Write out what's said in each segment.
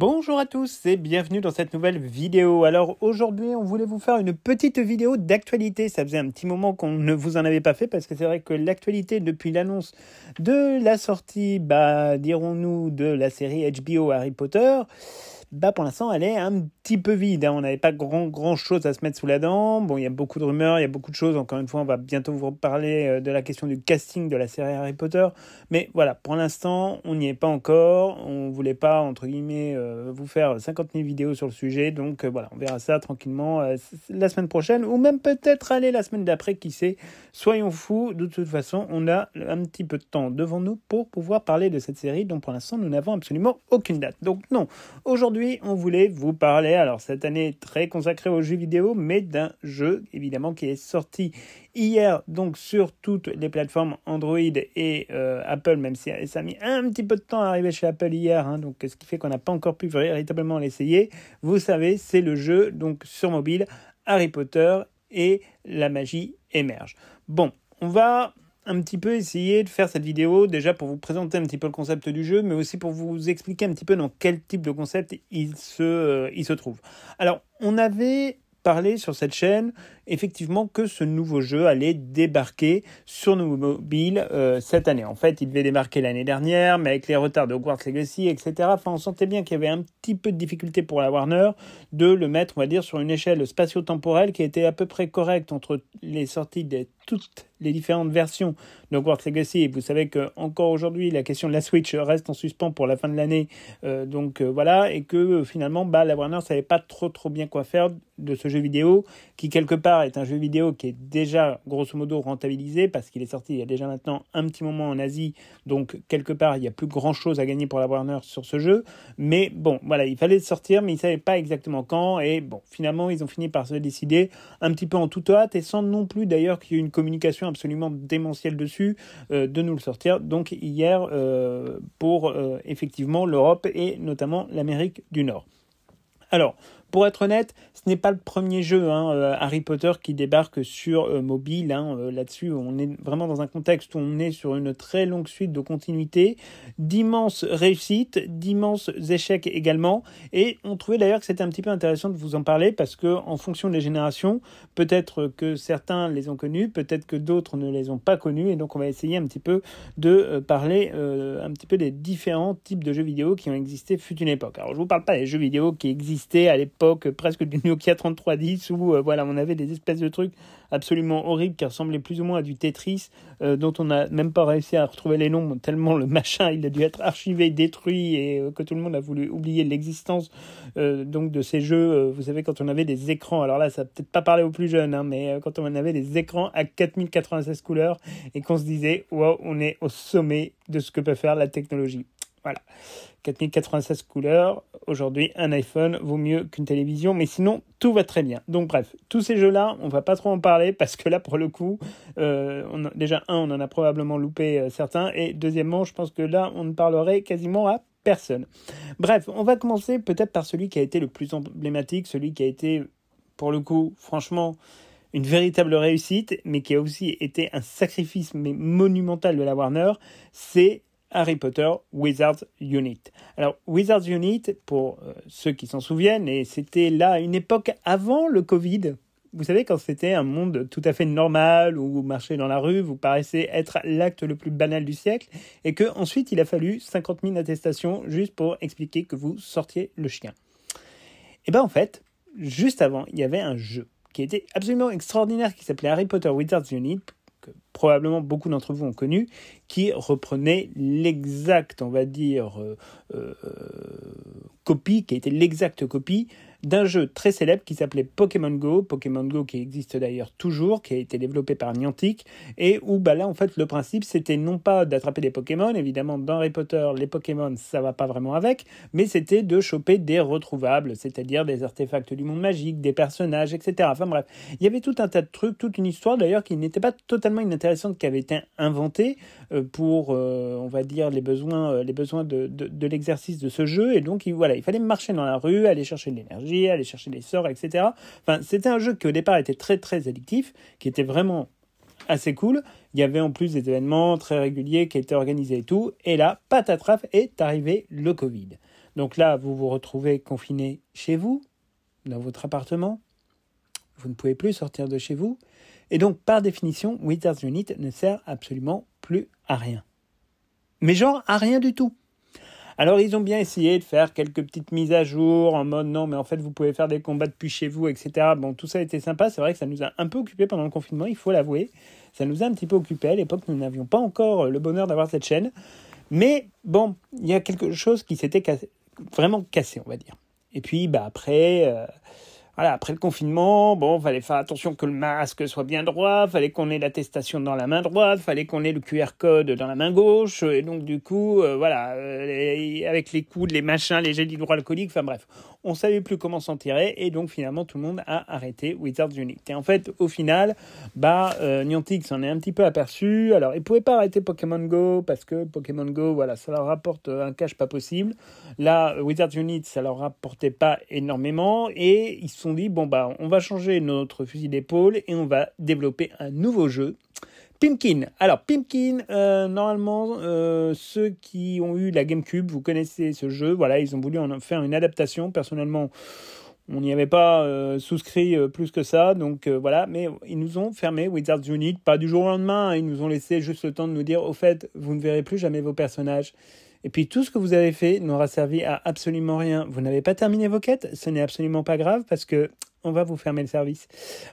Bonjour à tous et bienvenue dans cette nouvelle vidéo. Alors aujourd'hui on voulait vous faire une petite vidéo d'actualité. Ça faisait un petit moment qu'on ne vous en avait pas fait parce que c'est vrai que l'actualité depuis l'annonce de la sortie, bah, dirons-nous, de la série HBO Harry Potter, bah pour l'instant elle est un petit peu vide. Hein. On n'avait pas grand, grand chose à se mettre sous la dent. Bon, il y a beaucoup de rumeurs, il y a beaucoup de choses. Encore une fois, on va bientôt vous reparler euh, de la question du casting de la série Harry Potter. Mais voilà, pour l'instant, on n'y est pas encore. On ne voulait pas, entre guillemets, euh, vous faire 50 000 vidéos sur le sujet. Donc euh, voilà, on verra ça tranquillement la semaine prochaine ou même peut-être aller la semaine d'après, qui sait. Soyons fous, de toute façon, on a un petit peu de temps devant nous pour pouvoir parler de cette série dont pour l'instant, nous n'avons absolument aucune date. Donc non, aujourd'hui, on voulait vous parler, alors cette année très consacrée aux jeux vidéo, mais d'un jeu évidemment qui est sorti hier donc sur toutes les plateformes Android et euh, Apple, même si ça a mis un petit peu de temps à arriver chez Apple hier, hein, donc ce qui fait qu'on n'a pas encore pu véritablement l'essayer. Vous savez, c'est le jeu donc sur mobile Harry Potter et la magie émerge. Bon, on va un petit peu essayer de faire cette vidéo, déjà pour vous présenter un petit peu le concept du jeu, mais aussi pour vous expliquer un petit peu dans quel type de concept il se, euh, il se trouve. Alors, on avait parlé sur cette chaîne effectivement que ce nouveau jeu allait débarquer sur nos mobiles euh, cette année. En fait, il devait débarquer l'année dernière, mais avec les retards de Hogwarts Legacy, etc., enfin, on sentait bien qu'il y avait un petit peu de difficulté pour la Warner de le mettre, on va dire, sur une échelle spatio-temporelle qui était à peu près correcte entre les sorties de toutes les différentes versions de Hogwarts Legacy. Et vous savez que encore aujourd'hui, la question de la Switch reste en suspens pour la fin de l'année. Euh, donc euh, voilà, et que finalement, bah, la Warner savait pas trop trop bien quoi faire de ce jeu vidéo qui quelque part est un jeu vidéo qui est déjà grosso modo rentabilisé parce qu'il est sorti il y a déjà maintenant un petit moment en Asie, donc quelque part il n'y a plus grand chose à gagner pour la Warner sur ce jeu. Mais bon, voilà, il fallait le sortir, mais ils ne savaient pas exactement quand. Et bon, finalement, ils ont fini par se décider un petit peu en toute hâte et sans non plus d'ailleurs qu'il y ait une communication absolument démentielle dessus euh, de nous le sortir. Donc hier euh, pour euh, effectivement l'Europe et notamment l'Amérique du Nord. Alors, pour être honnête, ce n'est pas le premier jeu hein, euh, Harry Potter qui débarque sur euh, mobile. Hein, euh, là-dessus, on est vraiment dans un contexte où on est sur une très longue suite de continuité, d'immenses réussites, d'immenses échecs également. Et on trouvait d'ailleurs que c'était un petit peu intéressant de vous en parler parce que, en fonction des générations, peut-être que certains les ont connus, peut-être que d'autres ne les ont pas connus. Et donc, on va essayer un petit peu de parler un petit peu des différents types de jeux vidéo qui ont existé fut une époque. Alors, je vous parle pas des jeux vidéo qui existaient à l'époque presque du Nokia 3310 où euh, voilà, on avait des espèces de trucs absolument horribles qui ressemblaient plus ou moins à du Tetris euh, dont on n'a même pas réussi à retrouver les noms tellement le machin il a dû être archivé, détruit et euh, que tout le monde a voulu oublier l'existence donc de ces jeux. vous savez quand on avait des écrans, alors là ça peut-être pas parler aux plus jeunes, hein, mais quand on avait des écrans à 4096 couleurs et qu'on se disait wow, on est au sommet de ce que peut faire la technologie. Voilà. 4096 couleurs. Aujourd'hui, un iPhone vaut mieux qu'une télévision, mais sinon, tout va très bien. Donc, bref, tous ces jeux-là, on ne va pas trop en parler parce que là, pour le coup, euh, déjà, un, on en a probablement loupé euh, certains, et deuxièmement, je pense que là, on ne parlerait quasiment à personne. Bref, on va commencer peut-être par celui qui a été le plus emblématique, celui qui a été, pour le coup, franchement, une véritable réussite, mais qui a aussi été un sacrifice mais monumental de la Warner, c'est Harry Potter Wizards Unit. Alors Wizards Unit, pour euh, ceux qui s'en souviennent, et c'était là une époque avant le Covid. Vous savez, quand c'était un monde tout à fait normal, où vous dans la rue, vous paraissait être l'acte le plus banal du siècle, et que ensuite il a fallu 50 000 attestations juste pour expliquer que vous sortiez le chien. Et eh bien en fait, juste avant, il y avait un jeu qui était absolument extraordinaire, qui s'appelait Harry Potter Wizards Unit, que probablement beaucoup d'entre vous ont connu, qui reprenait l'exacte, on va dire, euh, euh, copie, qui était l'exacte copie d'un jeu très célèbre qui s'appelait Pokémon Go, Pokémon Go qui existe d'ailleurs toujours, qui a été développé par Niantic, et où bah là en fait le principe c'était non pas d'attraper des Pokémon, évidemment dans Harry Potter les Pokémon ça va pas vraiment avec, mais c'était de choper des retrouvables, c'est-à-dire des artefacts du monde magique, des personnages, etc. Enfin bref, il y avait tout un tas de trucs, toute une histoire d'ailleurs qui n'était pas totalement inattendue intéressante qui avait été inventée euh, pour, euh, on va dire, les besoins, euh, les besoins de, de, l'exercice de ce jeu. Et donc, il, voilà, il fallait marcher dans la rue, aller chercher de l'énergie, aller chercher des sorts, etc. Enfin, c'était un jeu qui au départ était très très addictif, qui était vraiment assez cool. Il y avait en plus des événements très réguliers qui étaient organisés et tout. Et là, patatraf est arrivé le Covid. Donc là, vous vous retrouvez confiné chez vous, dans votre appartement. Vous ne pouvez plus sortir de chez vous. Et donc, par définition, Wizards Unit ne sert absolument plus à rien. Mais genre, à rien du tout. Alors ils ont bien essayé de faire quelques petites mises à jour en mode non mais en fait vous pouvez faire des combats depuis chez vous etc. Bon tout ça a été sympa, c'est vrai que ça nous a un peu occupé pendant le confinement, il faut l'avouer. Ça nous a un petit peu occupé à l'époque, nous n'avions pas encore le bonheur d'avoir cette chaîne. Mais bon, il y a quelque chose qui s'était vraiment cassé on va dire. Et puis bah après... Euh, après le confinement, bon, fallait faire attention que le masque soit bien droit, fallait qu'on ait l'attestation dans la main droite, fallait qu'on ait le QR code dans la main gauche, et donc du coup, euh, voilà, euh, avec les coudes, les machins, les gels d'hydroalcoolique, enfin bref, on savait plus comment s'en tirer et donc finalement tout le monde a arrêté Wizards unit Et en fait, au final, bah euh, Niantic s'en est un petit peu aperçu. Alors, ils pouvaient pas arrêter Pokémon Go parce que Pokémon Go, voilà, ça leur rapporte euh, un cash pas possible. Là, Wizard unit ça leur rapportait pas énormément et ils se sont dit bon bah on va changer notre fusil d'épaule et on va développer un nouveau jeu Pimkin. Alors, Pimkin, euh, normalement, euh, ceux qui ont eu la GameCube, vous connaissez ce jeu. Voilà, ils ont voulu en faire une adaptation. Personnellement, on n'y avait pas euh, souscrit plus que ça. Donc voilà, mais ils nous ont fermé Wizards Unit. Pas du jour au lendemain. Hein. Ils nous ont laissé juste le temps de nous dire au fait, vous ne verrez plus jamais vos personnages. Et puis tout ce que vous avez fait n'aura servi à absolument rien. Vous n'avez pas terminé vos quêtes, ce n'est absolument pas grave parce que on va vous fermer le service.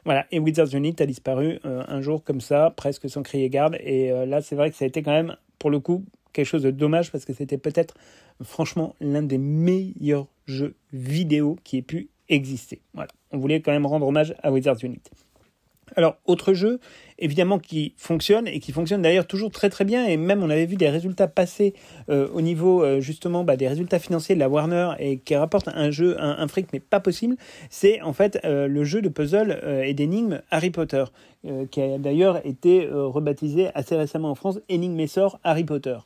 Voilà, et Wizards Unit a disparu euh, un jour comme ça, presque sans crier garde. Et euh, là, c'est vrai que ça a été quand même, pour le coup, quelque chose de dommage parce que c'était peut-être, franchement, l'un des meilleurs jeux vidéo qui ait pu exister. Voilà, on voulait quand même rendre hommage à Wizards Unit. Alors, autre jeu, évidemment, qui fonctionne et qui fonctionne d'ailleurs toujours très très bien. Et même, on avait vu des résultats passés euh, au niveau euh, justement bah, des résultats financiers de la Warner et qui rapporte un jeu, un, fric, mais pas possible. C'est en fait euh, le jeu de puzzle et d'énigmes Harry Potter, qui a d'ailleurs été rebaptisé assez récemment en France Énigme et sort Harry Potter.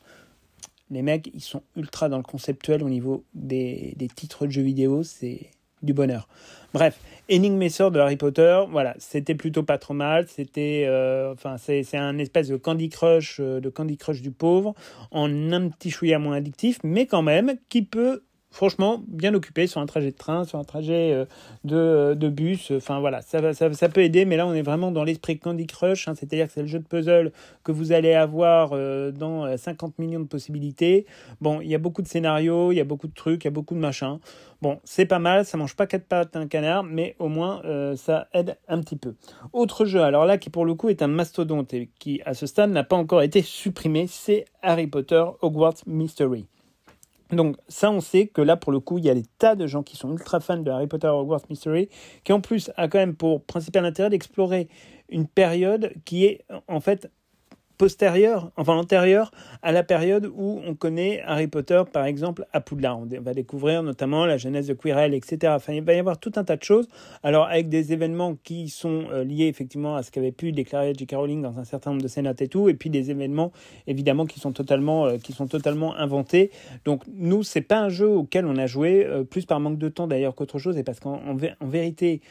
Les mecs, ils sont ultra dans le conceptuel au niveau des, des titres de jeux vidéo. C'est du bonheur. Bref, énigme et de Harry Potter, voilà, c'était plutôt pas trop mal. C'était, euh, enfin, c'est, un espèce de Candy Crush, euh, de Candy Crush du pauvre, en un petit chouïa moins addictif, mais quand même, qui peut franchement bien occupé sur un trajet de train, sur un trajet euh, euh, de, bus. Euh, enfin voilà, ça, peut aider, mais là on est vraiment dans l'esprit Candy Crush, hein, c'est-à-dire que c'est le jeu de puzzle que vous allez avoir dans 50 millions de possibilités. Bon, il y a beaucoup de scénarios, il y a beaucoup de trucs, il y a beaucoup de machins. Bon, c'est pas mal, ça mange pas quatre pattes un canard, mais au moins ça aide un petit peu. Autre jeu, alors là qui pour le coup est un mastodonte et qui à ce stade n'a pas encore été supprimé, c'est Harry Potter Hogwarts Mystery. Donc ça, on sait que là, pour le coup, il y a des tas de gens qui sont ultra fans de Harry Potter Hogwarts Mystery, qui en plus a quand même pour principal intérêt d'explorer une période qui est en fait postérieure, enfin antérieure à la période où on connaît Harry Potter, par exemple, à Poudlard. On va découvrir notamment la jeunesse de Quirrell, etc. Enfin, il va y avoir tout un tas de choses. Alors, avec des événements qui sont euh, liés effectivement à ce qu'avait pu déclarer J.K. Rowling dans un certain nombre de scènes et tout, et puis des événements évidemment qui sont totalement, euh, qui sont totalement inventés. Donc, nous, c'est pas un jeu auquel on a joué, euh, plus par manque de temps d'ailleurs qu'autre chose, et parce qu'en vérité,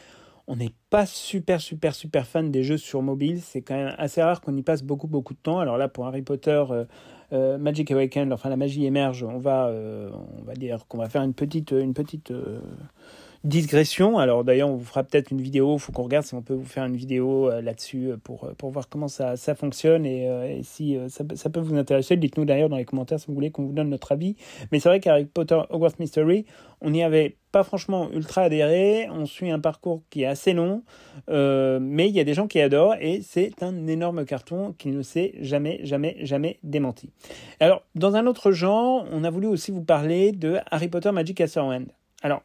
on n'est pas super super super fan des jeux sur mobile. C'est quand même assez rare qu'on y passe beaucoup beaucoup de temps. Alors là, pour Harry Potter, euh, euh, Magic Awakened, enfin la magie émerge, on va, euh, on va dire qu'on va faire une petite, une petite digression. Alors d'ailleurs, on vous fera peut-être une vidéo, il faut qu'on regarde si on peut vous faire une vidéo euh, là-dessus euh, pour, euh, pour voir comment ça, fonctionne et, si ça, peut vous intéresser. Dites-nous d'ailleurs dans les commentaires si vous voulez qu'on vous donne notre avis. Mais c'est vrai qu'avec Potter Hogwarts Mystery, on n'y avait pas franchement ultra adhéré. On suit un parcours qui est assez long, mais il y a des gens qui adorent et c'est un énorme carton qui ne s'est jamais, jamais, jamais démenti. Alors, dans un autre genre, on a voulu aussi vous parler de Harry Potter Magic Castle End. Alors,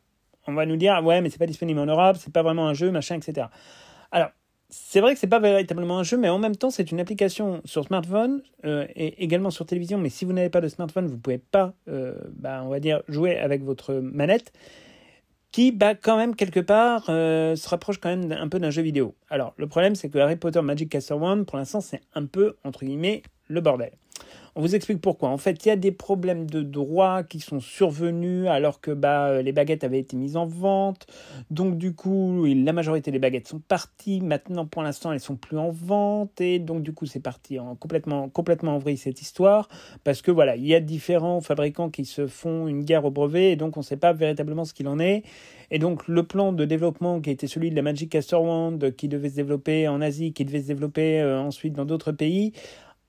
on va nous dire ouais mais c'est pas disponible en Europe, c'est pas vraiment un jeu, machin, etc. Alors c'est vrai que c'est pas véritablement un jeu, mais en même temps c'est une application sur smartphone euh, et également sur télévision. Mais si vous n'avez pas de smartphone, vous pouvez pas, euh, bah, on va dire jouer avec votre manette, qui bah quand même quelque part euh, se rapproche quand même un peu d'un jeu vidéo. Alors le problème c'est que Harry Potter Magic Castle One pour l'instant c'est un peu entre guillemets le bordel. On vous explique pourquoi. En fait, il y a des problèmes de droit qui sont survenus alors que bah, euh, les baguettes avaient été mises en vente. Donc du coup, la majorité des baguettes sont parties. Maintenant, pour l'instant, elles sont plus en vente. Et donc du coup, c'est parti en complètement, complètement en cette histoire. Parce que voilà, il y a différents fabricants qui se font une guerre au brevet. Et donc, on ne sait pas véritablement ce qu'il en est. Et donc, le plan de développement qui était celui de la Magic Caster Wand, qui devait se développer en Asie, qui devait se développer euh, ensuite dans d'autres pays,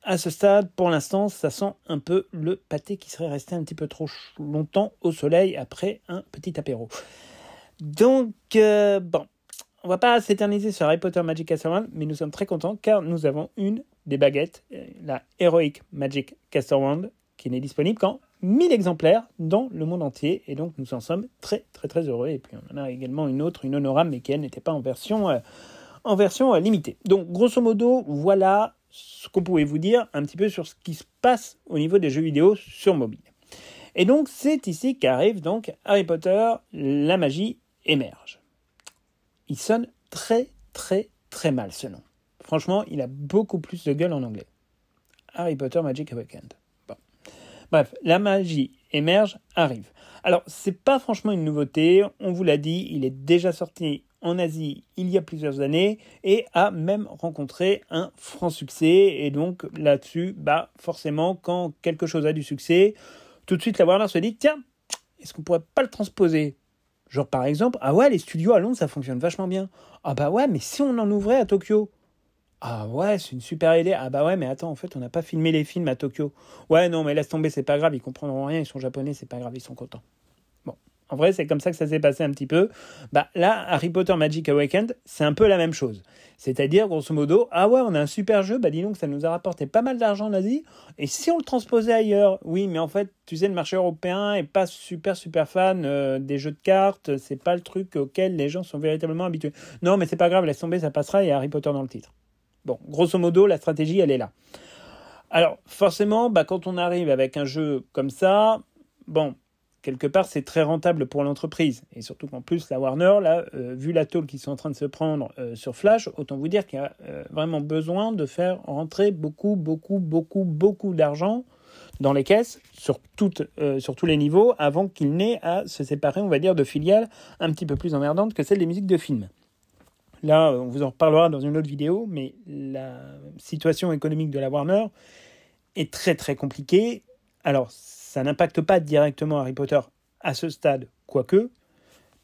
à ce stade, pour l'instant, ça sent un peu le pâté qui serait resté un petit peu trop longtemps au soleil après un petit apéro. Donc, euh, bon, on va pas s'éterniser sur Harry Potter Magic Castle mais nous sommes très contents car nous avons une des baguettes, euh, la Heroic Magic Castle Wand, qui n'est disponible qu'en 1000 exemplaires dans le monde entier. Et donc, nous en sommes très, très, très heureux. Et puis, on en a également une autre, une honorable, mais qui, n'était pas en version, euh, en version limitée. Donc, grosso modo, voilà ce qu'on pouvait vous dire un petit peu sur ce qui se passe au niveau des jeux vidéo sur mobile. Et donc c'est ici qu'arrive donc Harry Potter, la magie émerge. Il sonne très très très mal ce nom. Franchement, il a beaucoup plus de gueule en anglais. Harry Potter Magic Awakened. Bon. Bref, la magie émerge, arrive. Alors, c'est pas franchement une nouveauté, on vous l'a dit, il est déjà sorti en Asie il y a plusieurs années et a même rencontré un franc succès. Et donc là-dessus, bah forcément, quand quelque chose a du succès, tout de suite la Warner se dit tiens, est-ce qu'on pourrait pas le transposer Genre par exemple, ah ouais, les studios à Londres ça fonctionne vachement bien. Ah bah ouais, mais si on en ouvrait à Tokyo ah ouais, c'est une super idée. Ah bah ouais, mais attends, en fait, on n'a pas filmé les films à Tokyo. Ouais, non, mais laisse tomber, c'est pas grave, ils comprendront rien, ils sont japonais, c'est pas grave, ils sont contents. En vrai, c'est comme ça que ça s'est passé un petit peu. Bah, là, Harry Potter Magic Awakened, c'est un peu la même chose. C'est-à-dire, grosso modo, ah ouais, on a un super jeu, bah dis donc, ça nous a rapporté pas mal d'argent en Asie, et si on le transposait ailleurs Oui, mais en fait, tu sais, le marché européen est pas super, super fan euh, des jeux de cartes, c'est pas le truc auquel les gens sont véritablement habitués. Non, mais c'est pas grave, laisse tomber, ça passera, il y a Harry Potter dans le titre. Bon, grosso modo, la stratégie, elle est là. Alors, forcément, bah, quand on arrive avec un jeu comme ça, bon, quelque part, c'est très rentable pour l'entreprise. Et surtout qu'en plus, la Warner, là, euh, vu la tôle qu'ils sont en train de se prendre euh, sur Flash, autant vous dire qu'il y a euh, vraiment besoin de faire rentrer beaucoup, beaucoup, beaucoup, beaucoup d'argent dans les caisses, sur, sur tous les niveaux, avant qu'il n'ait à se séparer, on va dire, de filiales un petit peu plus emmerdantes que celles des musiques de films. Là, on vous en reparlera dans une autre vidéo, mais la situation économique de la Warner est très très compliquée. Alors, ça n'impacte pas directement Harry Potter à ce stade, quoique,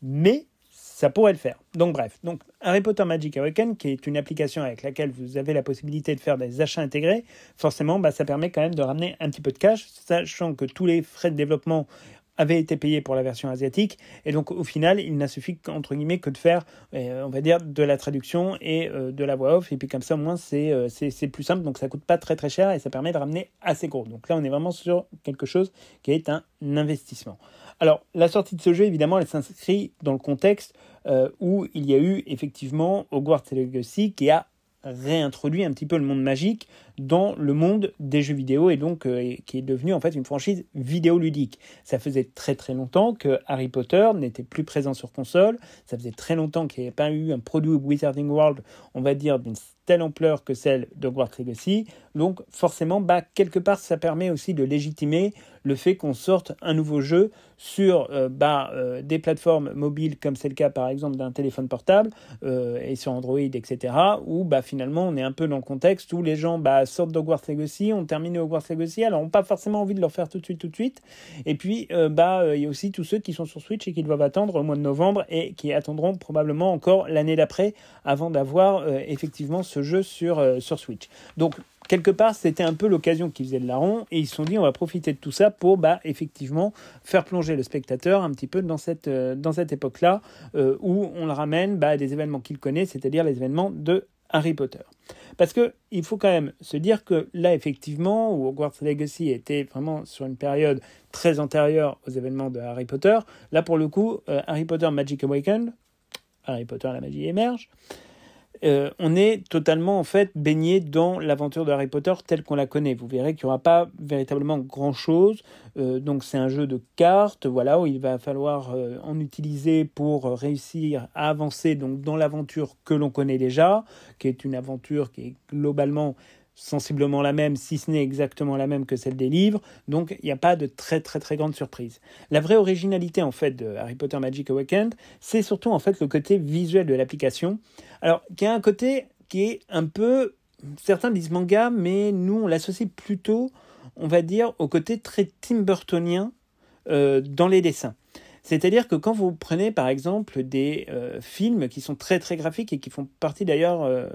mais ça pourrait le faire. Donc bref, donc Harry Potter Magic Awaken, qui est une application avec laquelle vous avez la possibilité de faire des achats intégrés, forcément, bah, ça permet quand même de ramener un petit peu de cash, sachant que tous les frais de développement avait été payé pour la version asiatique. Et donc, au final, il n'a suffi qu'entre guillemets que de faire, euh, on va dire, de la traduction et euh, de la voix off. Et puis, comme ça, au moins, euh, c'est, plus simple. Donc, ça coûte pas très très cher et ça permet de ramener assez gros. Donc, là, on est vraiment sur quelque chose qui est un investissement. Alors, la sortie de ce jeu, évidemment, elle s'inscrit dans le contexte où il y a eu effectivement Hogwarts Legacy qui a réintroduit un petit peu le monde magique dans le monde des jeux vidéo et donc euh, qui est devenu en fait une franchise vidéoludique. Ça faisait très très longtemps que Harry Potter n'était plus présent sur console, ça faisait très longtemps qu'il n'y avait pas eu un produit Wizarding World, on va dire, d'une telle ampleur que celle de Warcraft Legacy. Donc forcément, bah, quelque part, ça permet aussi de légitimer le fait qu'on sorte un nouveau jeu sur euh, bah, euh, des plateformes mobiles, comme c'est le cas par exemple d'un téléphone portable et sur Android, etc., où bah, finalement on est un peu dans le contexte où les gens bah, sorte d'Hogwarts Legacy, on termine Hogwarts Legacy, alors on n'a pas forcément envie de leur faire tout de suite, tout de suite. Et puis, euh, bah, euh, il y a aussi tous ceux qui sont sur Switch et qui doivent attendre au mois de novembre et qui attendront probablement encore l'année d'après avant d'avoir euh, effectivement ce jeu sur, sur Switch. Donc, quelque part, c'était un peu l'occasion qu'ils faisaient de la ronde et ils se sont dit on va profiter de tout ça pour bah, effectivement faire plonger le spectateur un petit peu dans cette, dans cette époque-là où on le ramène bah, à des événements qu'il connaît, c'est-à-dire les événements de Harry Potter. Parce qu'il faut quand même se dire que là, effectivement, où Hogwarts Legacy était vraiment sur une période très antérieure aux événements de Harry Potter, là, pour le coup, euh, Harry Potter Magic Awakened, Harry Potter, la magie émerge, euh, on est totalement en fait baigné dans l'aventure de Harry Potter telle qu'on la connaît. Vous verrez qu'il n'y aura pas véritablement grand chose. Euh, donc c'est un jeu de cartes, voilà, où il va falloir euh, en utiliser pour réussir à avancer donc dans l'aventure que l'on connaît déjà, qui est une aventure qui est globalement sensiblement la même, si ce n'est exactement la même que celle des livres, donc il n'y a pas de très très très grande surprise. La vraie originalité en fait de Harry Potter Magic Awakened, c'est surtout en fait le côté visuel de l'application, alors qui a un côté qui est un peu, certains disent manga, mais nous on l'associe plutôt, on va dire, au côté très Tim Burtonien euh, dans les dessins. C'est-à-dire que quand vous prenez par exemple des euh, films qui sont très très graphiques et qui font partie d'ailleurs euh,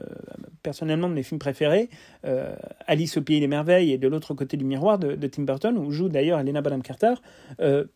personnellement de mes films préférés, euh, Alice au pays des merveilles et de l'autre côté du miroir de, Tim Burton, où joue d'ailleurs Elena Bonham Carter,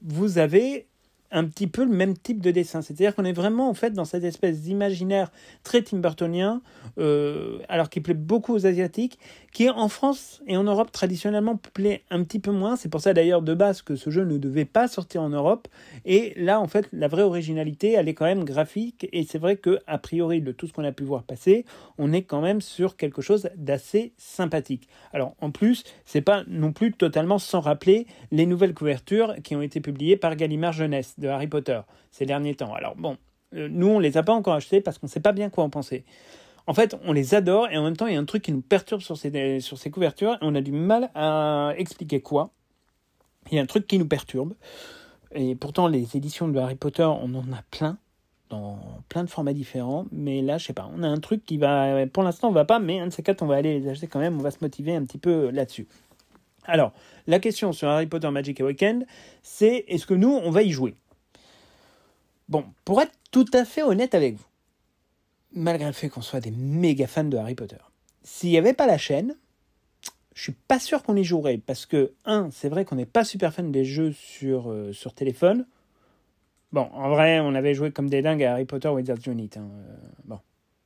vous avez un petit peu le même type de dessin. C'est-à-dire qu'on est vraiment en fait dans cette espèce d'imaginaire très Tim Burtonien, euh, alors qu'il plaît beaucoup aux Asiatiques, qui en France et en Europe traditionnellement plaît un petit peu moins. C'est pour ça d'ailleurs de base que ce jeu ne devait pas sortir en Europe. Et là, en fait, la vraie originalité, elle est quand même graphique. Et c'est vrai que a priori de tout ce qu'on a pu voir passer, on est quand même sur quelque chose d'assez sympathique. Alors en plus, c'est pas non plus totalement sans rappeler les nouvelles couvertures qui ont été publiées par Gallimard Jeunesse de Harry Potter ces derniers temps. Alors bon, euh, nous, on les a pas encore achetés parce qu'on ne sait pas bien quoi en penser. En fait, on les adore et en même temps, il y a un truc qui nous perturbe sur ces, sur ces couvertures et on a du mal à expliquer quoi. Il y a un truc qui nous perturbe. Et pourtant, les éditions de Harry Potter, on en a plein, dans plein de formats différents. Mais là, je sais pas, on a un truc qui va. Pour l'instant, on va pas, mais un de ces quatre, on va aller les acheter quand même. On va se motiver un petit peu là-dessus. Alors, la question sur Harry Potter Magic Weekend, c'est est-ce que nous, on va y jouer Bon, pour être tout à fait honnête avec vous, malgré le fait qu'on soit des méga fans de Harry Potter, s'il n'y avait pas la chaîne, je suis pas sûr qu'on y jouerait parce que, un, c'est vrai qu'on n'est pas super fan des jeux sur, euh, sur téléphone. Bon, en vrai, on avait joué comme des dingues à Harry Potter Wizards Unit. Hein, euh, bon,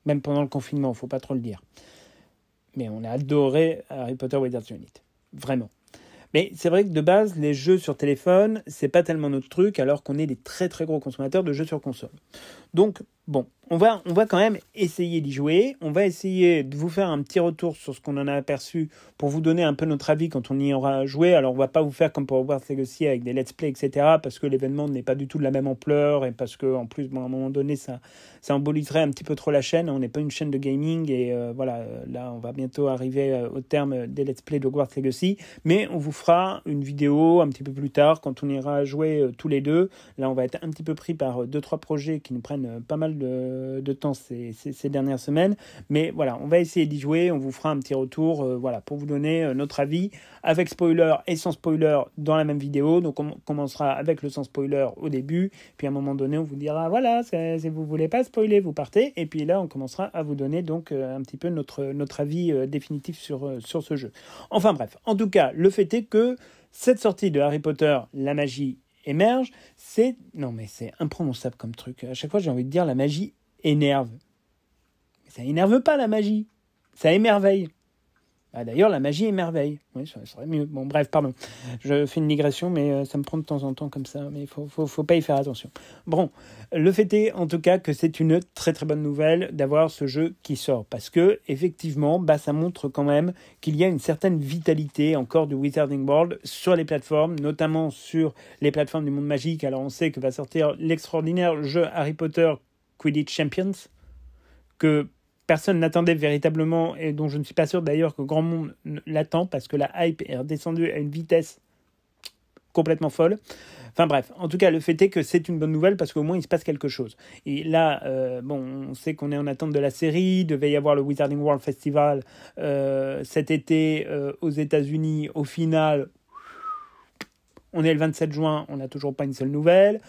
même pendant le confinement, faut pas trop le dire. Mais on a adoré Harry Potter Wizards Unit. Vraiment. Mais c'est vrai que de base, les jeux sur téléphone, c'est pas tellement notre truc, alors qu'on est des très très gros consommateurs de jeux sur console. Donc, Bon, on va, on va quand même essayer d'y jouer. On va essayer de vous faire un petit retour sur ce qu'on en a aperçu pour vous donner un peu notre avis quand on y aura joué. Alors, on va pas vous faire comme pour Hogwarts Legacy avec des let's play, etc. parce que l'événement n'est pas du tout de la même ampleur et parce que, en plus, à un moment donné, ça, ça emboliserait un petit peu trop la chaîne. On n'est pas une chaîne de gaming et euh, voilà, euh, là, on va bientôt arriver euh, au terme des let's play de Hogwarts Legacy. Mais on vous fera une vidéo un petit peu plus tard quand on ira jouer tous les deux. Là, on va être un petit peu pris par deux, trois projets qui nous prennent pas mal euh, de, temps ces, dernières semaines. Mais voilà, on va essayer d'y jouer. On vous fera un petit retour euh, voilà, pour vous donner euh, notre avis avec spoiler et sans spoiler dans la même vidéo. Donc on commencera avec le sans spoiler au début. Puis à un moment donné, on vous dira voilà, si vous voulez pas spoiler, vous partez. Et puis là, on commencera à vous donner donc un petit peu notre, notre avis définitif sur, sur ce jeu. Enfin bref, en tout cas, le fait est que cette sortie de Harry Potter, la magie émerge, c'est... Non mais c'est imprononçable comme truc. À chaque fois j'ai envie de dire la magie énerve. ça énerve pas la magie, ça émerveille. Ah, d'ailleurs, la magie est merveille. Oui, ça serait mieux. Bon, bref, pardon. Je fais une migration, mais euh, ça me prend de temps en temps comme ça. Mais il faut, faut, pas y faire attention. Bon, le fait est en tout cas que c'est une très très bonne nouvelle d'avoir ce jeu qui sort. Parce que, effectivement, bah, ça montre quand même qu'il y a une certaine vitalité encore du Wizarding World sur les plateformes, notamment sur les plateformes du monde magique. Alors, on sait que va sortir l'extraordinaire jeu Harry Potter Quidditch Champions que personne n'attendait véritablement et dont je ne suis pas sûr d'ailleurs que grand monde l'attend parce que la hype est redescendue à une vitesse complètement folle. Enfin bref, en tout cas, le fait est que c'est une bonne nouvelle parce qu'au moins il se passe quelque chose. Et là, euh, bon, on sait qu'on est en attente de la série, devait y avoir le Wizarding World Festival euh, cet été euh, aux États-Unis. Au final, on est le 27 juin, on n'a toujours pas une seule nouvelle.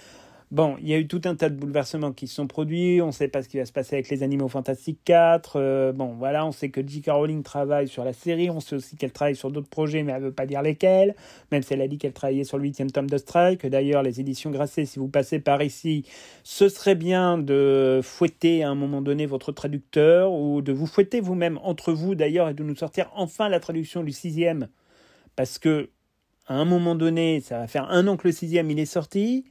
Bon, il y a eu tout un tas de bouleversements qui se sont produits. On ne sait pas ce qui va se passer avec les Animaux Fantastiques 4. Euh, bon, voilà, on sait que J.K. Rowling travaille sur la série. On sait aussi qu'elle travaille sur d'autres projets, mais elle ne veut pas dire lesquels. Même si elle a dit qu'elle travaillait sur le huitième tome de Strike. D'ailleurs, les éditions Grasset, si vous passez par ici, ce serait bien de fouetter à un moment donné votre traducteur ou de vous fouetter vous-même entre vous d'ailleurs et de nous sortir enfin la traduction du sixième. Parce que, à un moment donné, ça va faire un an que le sixième il est sorti.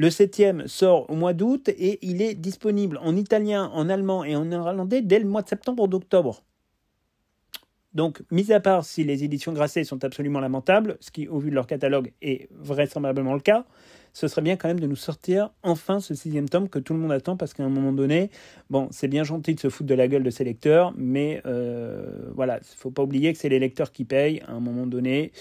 Le septième sort au mois d'août et il est disponible en italien, en allemand et en néerlandais dès le mois de septembre ou d'octobre. Donc, mis à part si les éditions Grasset sont absolument lamentables, ce qui, au vu de leur catalogue, est vraisemblablement le cas, ce serait bien quand même de nous sortir enfin ce sixième tome que tout le monde attend parce qu'à un moment donné, bon, c'est bien gentil de se foutre de la gueule de ses lecteurs, mais euh, voilà, faut pas oublier que c'est les lecteurs qui payent à un moment donné.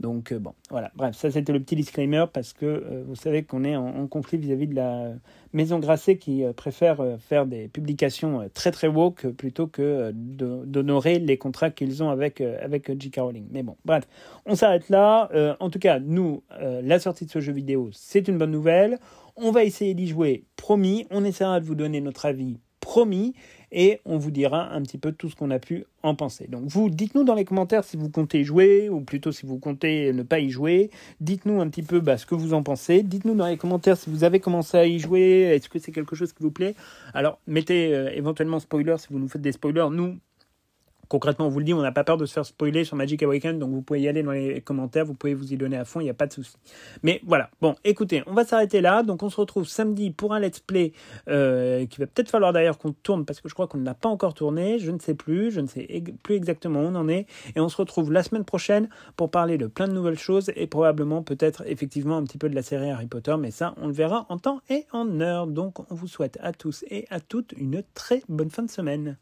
Donc euh, bon, voilà. Bref, ça c'était le petit disclaimer parce que euh, vous savez qu'on est en, conflit vis à -vis de la Maison Grasset qui euh, préfère euh, faire des publications euh, très très woke plutôt que d'honorer les contrats qu'ils ont avec, avec J.K. Rowling. Mais bon, bref, on s'arrête là. en tout cas, nous, la sortie de ce jeu vidéo, c'est une bonne nouvelle. On va essayer d'y jouer, promis. On essaiera de vous donner notre avis, promis et on vous dira un petit peu tout ce qu'on a pu en penser. Donc vous dites-nous dans les commentaires si vous comptez jouer ou plutôt si vous comptez ne pas y jouer. Dites-nous un petit peu bah, ce que vous en pensez. Dites-nous dans les commentaires si vous avez commencé à y jouer. Est-ce que c'est quelque chose qui vous plaît Alors mettez euh, éventuellement spoiler si vous nous faites des spoilers. Nous, concrètement, on vous le dit, on n'a pas peur de se faire spoiler sur Magic Awakens, donc vous pouvez y aller dans les commentaires, vous pouvez vous y donner à fond, il n'y a pas de souci. Mais voilà, bon, écoutez, on va s'arrêter là. Donc on se retrouve samedi pour un let's play euh, qui va peut-être falloir d'ailleurs qu'on tourne parce que je crois qu'on ne l'a pas encore tourné, je ne sais plus, je ne sais plus exactement où on en est. Et on se retrouve la semaine prochaine pour parler de plein de nouvelles choses et probablement peut-être effectivement un petit peu de la série Harry Potter, mais ça, on le verra en temps et en heure. Donc on vous souhaite à tous et à toutes une très bonne fin de semaine.